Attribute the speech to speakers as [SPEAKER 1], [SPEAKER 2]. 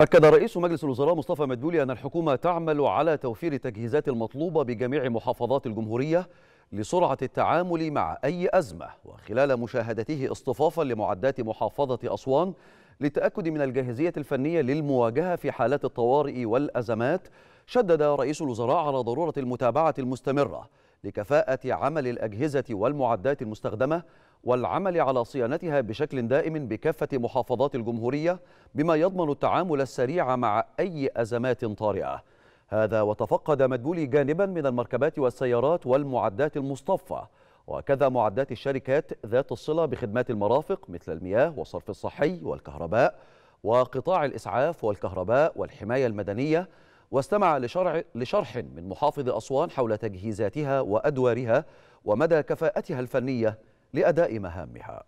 [SPEAKER 1] أكد رئيس مجلس الوزراء مصطفى مدبولي أن الحكومة تعمل على توفير التجهيزات المطلوبة بجميع محافظات الجمهورية لسرعة التعامل مع أي أزمة وخلال مشاهدته اصطفافا لمعدات محافظة أسوان للتأكد من الجاهزية الفنية للمواجهة في حالات الطوارئ والأزمات شدد رئيس الوزراء على ضرورة المتابعة المستمرة لكفاءة عمل الأجهزة والمعدات المستخدمة والعمل على صيانتها بشكل دائم بكافة محافظات الجمهورية بما يضمن التعامل السريع مع أي أزمات طارئة هذا وتفقد مدبولي جانبا من المركبات والسيارات والمعدات المصطفى وكذا معدات الشركات ذات الصلة بخدمات المرافق مثل المياه والصرف الصحي والكهرباء وقطاع الإسعاف والكهرباء والحماية المدنية واستمع لشرح من محافظ أسوان حول تجهيزاتها وأدوارها ومدى كفاءتها الفنية لأداء مهامها